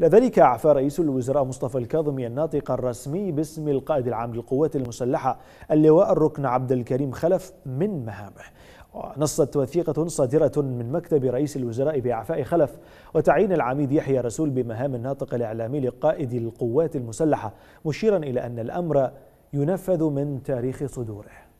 لذلك أعفى رئيس الوزراء مصطفى الكاظمي الناطق الرسمي باسم القائد العام للقوات المسلحة اللواء الركن عبد الكريم خلف من مهامه ونصت وثيقة صادرة من مكتب رئيس الوزراء بإعفاء خلف وتعيين العميد يحيى رسول بمهام الناطق الإعلامي لقائد القوات المسلحة مشيرا إلى أن الأمر ينفذ من تاريخ صدوره